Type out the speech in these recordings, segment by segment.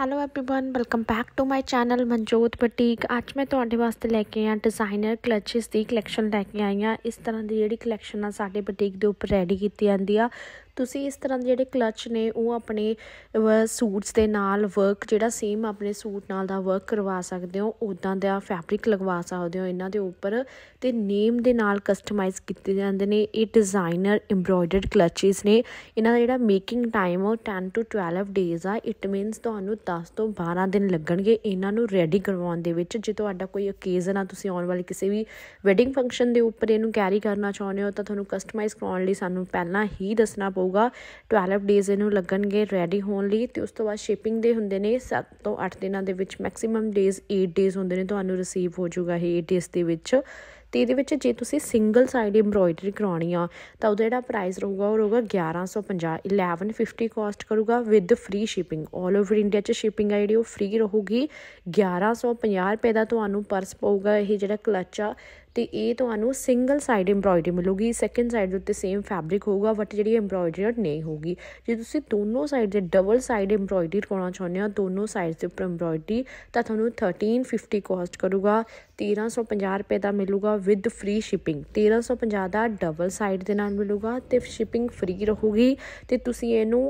hello everyone welcome back to my channel Manjot boutique ਅੱਜ ਮੈਂ ਤੁਹਾਡੇ ਵਾਸਤੇ ਲੈ ਕੇ ਆਇਆ ਡਿਜ਼ਾਈਨਰ ਕਲਚਸ ਦੀ ਕਲੈਕਸ਼ਨ ਲੈ ਕੇ ਆਈ ਆ ਇਸ ਤਰ੍ਹਾਂ ਦੀ ਜਿਹੜੀ ਕਲੈਕਸ਼ਨ ਆ ਸਾਡੇ ਬੁਟੀਕ ਦੇ ਉੱਪਰ ਰੈਡੀ ਕੀਤੀ ਜਾਂਦੀ ਆ ਤੁਸੀਂ ਇਸ ਤਰ੍ਹਾਂ ਦੇ ਜਿਹੜੇ ਕਲਚ ਨੇ ਉਹ ਆਪਣੇ ਸੂਟਸ ਦੇ ਨਾਲ ਵਰਕ ਜਿਹੜਾ ਸੇਮ ਆਪਣੇ ਸੂਟ ਨਾਲ ਦਾ ਵਰਕ ਕਰਵਾ ਸਕਦੇ ਹੋ ਉਦਾਂ ਦਾ ਫੈਬਰਿਕ ਲਗਵਾ ਸਕਦੇ ਹੋ ਇਹਨਾਂ ਦੇ ਉੱਪਰ ਤੇ ਨੇਮ ਦੇ ਨਾਲ ਕਸਟਮਾਈਜ਼ ਕੀਤੇ ਜਾਂਦੇ ਨੇ ਇਹ ਡਿਜ਼ਾਈਨਰ ਐਮਬ੍ਰੋਇਡਰਡ ਕਲਚਸ ਨੇ ਇਹਨਾਂ ਦਾ ਜਿਹੜਾ ਮੇਕਿੰਗ ਟਾਈਮ ਉਹ 10 ਟੂ 12 ਡੇਜ਼ ਆ ਇਟ ਮੀਨਸ ਤੁਹਾਨੂੰ 10 ਤੋਂ 12 ਦਿਨ ਲੱਗਣਗੇ ਇਹਨਾਂ ਨੂੰ ਰੈਡੀ ਕਰਵਾਉਣ ਦੇ ਵਿੱਚ ਜੇ ਤੁਹਾਡਾ ਕੋਈ ਓਕੇਜ਼ਨ ਆ ਤੁਸੀਂ ਆਉਣ ਵਾਲੇ ਕਿਸੇ ਵੀ ਵੈਡਿੰਗ ਫੰਕਸ਼ਨ ਦੇ ਉੱਪਰ ਇਹਨੂੰ ਕੈਰੀ ਕਰਨਾ ਚਾਹੁੰਦੇ ਹੋ ਤਾਂ ਤੁਹਾਨੂੰ ਕਸਟਮਾਈਜ਼ ਕਰਾਉਣ ਲਈ ਸਾਨੂੰ ਪਹਿਲਾਂ ਹੀ ਦੱਸਣਾ ਪਊ ਜਾਊਗਾ 12 ਡੇਜ਼ ਇਹਨੂੰ ਲੱਗਣਗੇ ਰੈਡੀ ਹੋਣ ਲਈ ਤੇ ਉਸ ਤੋਂ ਬਾਅਦ ਸ਼ਿਪਿੰਗ ਦੇ ਹੁੰਦੇ ਨੇ 7 ਤੋਂ 8 ਦਿਨਾਂ ਦੇ ਵਿੱਚ ਮੈਕਸਿਮਮ ਡੇਜ਼ 8 ਡੇਜ਼ ਹੁੰਦੇ ਨੇ ਤੁਹਾਨੂੰ ਰਿਸੀਵ ਹੋ ਜਾਊਗਾ ਇਹ 8 ਡੇਜ਼ ਦੇ ਵਿੱਚ ਤੇ ਇਹਦੇ ਵਿੱਚ ਜੇ ਤੁਸੀਂ ਸਿੰਗਲ ਸਾਈਡ ਐਮਬ੍ਰੋਇਡਰੀ ਕਰਾਉਣੀ ਆ ਤਾਂ ਉਹਦਾ ਜਿਹੜਾ ਪ੍ਰਾਈਸ ਰਹੂਗਾ ਉਹ ਰਹੂਗਾ 1150 1150 ਕਾਸਟ ਕਰੂਗਾ with free shipping 올 over India ਚ ਸ਼ਿਪਿੰਗ ਆ ਜਿਹੜੀ ਉਹ ਫ੍ਰੀ ਰਹੂਗੀ 1150 ਰੁਪਏ ਦਾ ਤੁਹਾਨੂੰ ਪਰਸ ਪਊਗਾ ਇਹ ਜਿਹੜਾ ਕਲਚ ਆ ਤੇ ਇਹ ਤੁਹਾਨੂੰ ਸਿੰਗਲ ਸਾਈਡ ਐਮਬ੍ਰੋਇਡਰੀ ਮਿਲੂਗੀ ਸੈਕੰਡ ਸਾਈਡ ਦੇ ਉੱਤੇ ਸੇਮ ਫੈਬਰਿਕ ਹੋਊਗਾ ਬਟ ਜਿਹੜੀ ਐਮਬ੍ਰੋਇਡਰੀ ਨਹੀਂ ਹੋਊਗੀ ਜੇ ਤੁਸੀਂ ਦੋਨੋਂ ਸਾਈਡ ਦੇ ਡਬਲ ਸਾਈਡ ਐਮਬ੍ਰੋਇਡਰੀ ਕਰਾਉਣਾ ਚਾਹੁੰਦੇ ਹੋ ਦੋਨੋਂ ਸਾਈਡ ਦੇ ਉੱਪਰ ਐਮਬ੍ਰੋਇਡਰੀ ਤਾਂ ਤੁਹਾਨੂੰ 1350 ਕੋਸਟ ਕਰੂਗਾ 1350 ਰੁਪਏ ਦਾ ਮਿਲੂਗਾ ਵਿਦ ਫ੍ਰੀ ਸ਼ਿਪਿੰਗ 1350 ਦਾ ਡਬਲ ਸਾਈਡ ਦੇ ਨਾਲ ਮਿਲੂਗਾ ਤੇ ਸ਼ਿਪਿੰਗ ਫ੍ਰੀ ਰਹੂਗੀ ਤੇ ਤੁਸੀਂ ਇਹਨੂੰ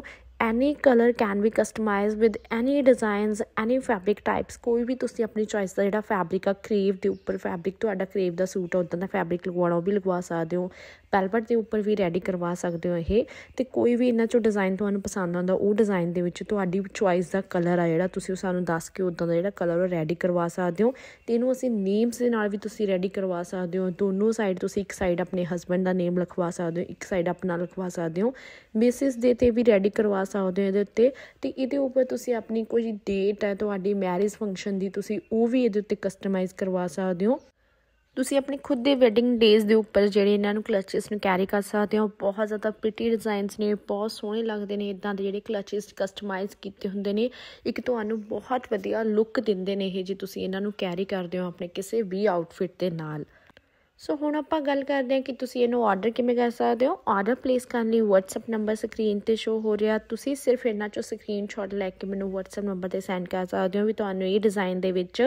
any colour can be customised with any designs any fabric types ਕੋਈ ਵੀ ਤੁਸੀਂ ਆਪਣੀ ਚੋਇਸ ਦਾ ਜਿਹੜਾ ਫੈਬਰਿਕ ਆ ਕਰੀਵ ਦੇ ਉੱਪਰ ਫੈਬਰਿਕ ਤੁਹਾਡਾ ਕਰੀਵ ਦਾ ਸੂਟ ਆ ਉਦਾਂ ਦਾ ਫੈਬਰਿਕ ਲਗਵਾਉਣਾ ਉਹ ਵੀ ਲਗਵਾ ਸਕਦੇ ਹੋ ਪੈਲਵਟ ਦੇ ਉੱਪਰ ਵੀ ਰੈਡੀ ਕਰਵਾ ਸਕਦੇ ਹੋ ਇਹ ਤੇ ਕੋਈ ਵੀ ਇਹਨਾਂ ਚੋਂ ਡਿਜ਼ਾਈਨ ਤੁਹਾਨੂੰ ਪਸੰਦ ਆਉਂਦਾ ਉਹ ਡਿਜ਼ਾਈਨ ਦੇ ਵਿੱਚ ਤੁਹਾਡੀ ਚੋਇਸ ਦਾ ਕਲਰ ਆ ਜਿਹੜਾ ਤੁਸੀਂ ਉਹ ਸਾਨੂੰ ਦੱਸ ਕੇ ਉਦਾਂ ਦਾ ਜਿਹੜਾ ਕਲਰ ਉਹ ਰੈਡੀ ਕਰਵਾ ਸਕਦੇ ਹੋ ਤੇ ਇਹਨੂੰ ਅਸੀਂ ਨੇਮਸ ਦੇ ਨਾਲ ਵੀ ਤੁਸੀਂ ਰੈਡੀ ਕਰਵਾ ਸਕਦੇ ਹੋ ਦੋਨੋਂ ਸਾਈਡ ਤੁਸੀਂ ਇੱਕ ਸਾਈਡ ਆਪਣੇ ਹਸਬੰਡ ਦਾ ਨੇਮ ਲਿਖਵਾ ਸਕਦੇ ਹੋ ਇੱਕ ਸਾਈਡ ਆਪਣਾ ਲਿਖਵਾ ਸਕਦੇ ਹੋ ਬੇਸਿਸ ਦੇ ਤੇ ਵੀ ਰੈਡੀ ਕਰਵਾ ਸਕਦੇ ਹੋ ਇਹਦੇ ਉੱਤੇ ਤੇ ਇਹਦੇ ਉੱਪਰ ਤੁਸੀਂ ਆਪਣੀ ਕੋਈ ਡੇਟ ਹੈ ਤੁਹਾਡੀ ਮੈਰਿਜ ਫੰਕਸ਼ਨ ਦੀ ਤੁਸੀਂ ਉਹ ਵੀ ਇਹਦੇ ਉੱਤੇ ਕਸਟਮਾਈਜ਼ ਕਰਵਾ ਸਕਦੇ ਹੋ ਤੁਸੀਂ ਆਪਣੀ ਖੁਦ ਦੇ ਵੈਡਿੰਗ ਡੇਜ਼ ਦੇ ਉੱਪਰ ਜਿਹੜੇ ਇਹਨਾਂ ਨੂੰ ਕਲਚਸ ਨੂੰ ਕੈਰੀ ਕਰ ਸਕਦੇ ਹੋ ਬਹੁਤ ਜ਼ਿਆਦਾ ਪ੍ਰੀਟੀ ਡਿਜ਼ਾਈਨਸ ਨੇ ਬਹੁਤ ਸੋਹਣੇ ਲੱਗਦੇ ਨੇ ਇਦਾਂ ਦੇ ਜਿਹੜੇ ਕਲਚਸ ਕਸਟਮਾਈਜ਼ ਕੀਤੇ ਹੁੰਦੇ ਨੇ ਇੱਕ ਤੁਹਾਨੂੰ ਬਹੁਤ ਵਧੀਆ ਲੁੱਕ ਦਿੰਦੇ ਨੇ ਇਹ ਜੇ ਤੁਸੀਂ ਇਹਨਾਂ ਨੂੰ ਕੈਰੀ ਕਰਦੇ ਹੋ ਆਪਣੇ ਕਿਸੇ ਵੀ ਆਊਟਫਿਟ ਦੇ ਨਾਲ ਸੋ ਹੁਣ ਆਪਾਂ ਗੱਲ ਕਰਦੇ ਹਾਂ ਕਿ ਤੁਸੀਂ ਇਹਨੂੰ ਆਰਡਰ ਕਿਵੇਂ ਕਰ ਸਕਦੇ ਹੋ ਆਰਡਰ ਪਲੇਸ ਕਰਨ ਲਈ WhatsApp ਨੰਬਰ ਸਕਰੀਨ ਤੇ ਸ਼ੋ ਹੋ ਰਿਹਾ ਤੁਸੀਂ ਸਿਰਫ ਇਹਨਾਂ ਚੋਂ ਸਕਰੀਨਸ਼ਾਟ ਲੈ ਕੇ ਮੈਨੂੰ WhatsApp ਨੰਬਰ ਤੇ ਸੈਂਡ ਕਰ ਸਕਦੇ ਹੋ ਵੀ ਤੁਹਾਨੂੰ ਇਹ ਡਿਜ਼ਾਈਨ ਦੇ ਵਿੱਚ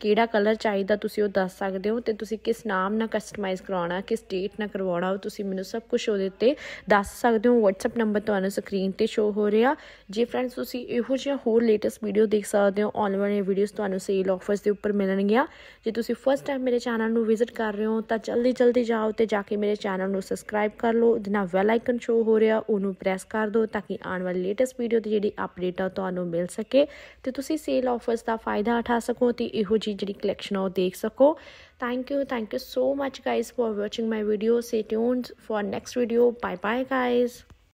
ਕਿਹੜਾ ਕਲਰ ਚਾਹੀਦਾ ਤੁਸੀਂ ਉਹ ਦੱਸ ਸਕਦੇ ਹੋ ਤੇ ਤੁਸੀਂ ਕਿਸ ਨਾਮ ਨਾਲ ਕਸਟਮਾਈਜ਼ ਕਰਾਉਣਾ ਕਿਸ ਡੇਟ ਨਾਲ ਕਰਵਾਉਣਾ ਉਹ ਤੁਸੀਂ ਮੈਨੂੰ ਸਭ ਕੁਝ ਉਹਦੇ ਦਿੱਤੇ ਦੱਸ ਸਕਦੇ ਹੋ WhatsApp ਨੰਬਰ ਤੁਹਾਨੂੰ ਸਕਰੀਨ ਤੇ ਸ਼ੋ ਹੋ ਰਿਹਾ ਜੇ ਫਰੈਂਡਸ ਤੁਸੀਂ ਇਹੋ ਜਿਹਾ ਹੋਰ ਲੇਟੈਸਟ ਵੀਡੀਓ ਦੇਖ ਸਕਦੇ ਹੋ ਆਨਲਾਈਨ ਵੀਡੀਓਜ਼ ਤੁਹਾਨੂੰ ਸੇਲ ਆਫਰਸ ਦੇ ਉੱਪਰ ਮਿਲਣਗੀਆਂ ਜੇ ਤੁਸੀਂ ਫਸਟ ਟਾਈਮ ਮੇਰੇ ਚੈਨਲ ਨੂੰ ਵਿਜ਼ਿਟ ਕਰ ਰਹੇ ਹੋ ਤਾਂ ਜਲਦੀ ਜਲਦੀ ਜਾਓ ਤੇ ਜਾ ਕੇ ਮੇਰੇ ਚੈਨਲ ਨੂੰ ਸਬਸਕ੍ਰਾਈਬ ਕਰ ਲਓ ਉਹਦੇ ਨਾਲ ਵੈਲ ਆਈਕਨ ਸ਼ੋ ਹੋ ਰਿਹਾ ਉਹਨੂੰ ਪ੍ਰੈਸ ਕਰ ਦਿਓ ਤਾਂ ਕਿ ਆਉਣ ਵਾਲੀ ਲੇਟੈਸਟ ਵੀਡੀਓ ਤੇ ਜਿਹੜੀ ਅਪਡੇਟ ਆ ਤੁਹਾਨੂੰ ਮਿਲ ਸਕੇ ਤੇ ਤੁਸੀਂ ਸੇਲ ਆਫਰਸ ਦਾ ਫਾਇਦਾ ਉਠਾ ਸਕੋ ਤੇ ਇਹੋ ਜੀ ਜਿਹੜੀ ਕਲੈਕਸ਼ਨ ਆ ਉਹ ਦੇਖ ਸਕੋ thank you thank you so much guys for watching my video stay tuned for next video bye bye guys